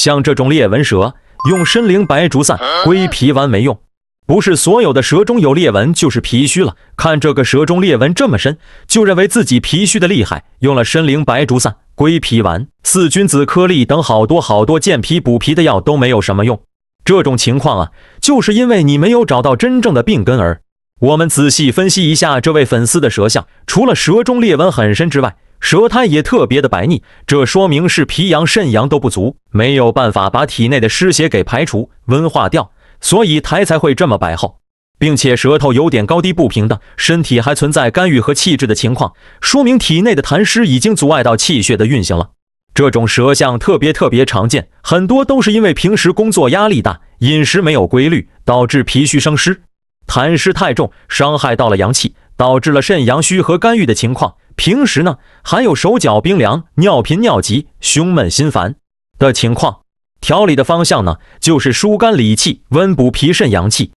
像这种裂纹蛇，用参苓白术散、归脾丸没用。不是所有的蛇中有裂纹就是脾虚了。看这个蛇中裂纹这么深，就认为自己脾虚的厉害，用了参苓白术散、归脾丸、四君子颗粒等好多好多健脾补脾的药都没有什么用。这种情况啊，就是因为你没有找到真正的病根儿。我们仔细分析一下这位粉丝的舌象，除了舌中裂纹很深之外，舌苔也特别的白腻，这说明是脾阳、肾阳都不足，没有办法把体内的湿邪给排除、温化掉，所以苔才会这么白厚，并且舌头有点高低不平的，身体还存在肝郁和气滞的情况，说明体内的痰湿已经阻碍到气血的运行了。这种舌象特别特别常见，很多都是因为平时工作压力大、饮食没有规律，导致脾虚生湿，痰湿太重，伤害到了阳气，导致了肾阳虚和肝郁的情况。平时呢，还有手脚冰凉、尿频尿急、胸闷心烦的情况，调理的方向呢，就是疏肝理气、温补脾肾阳气。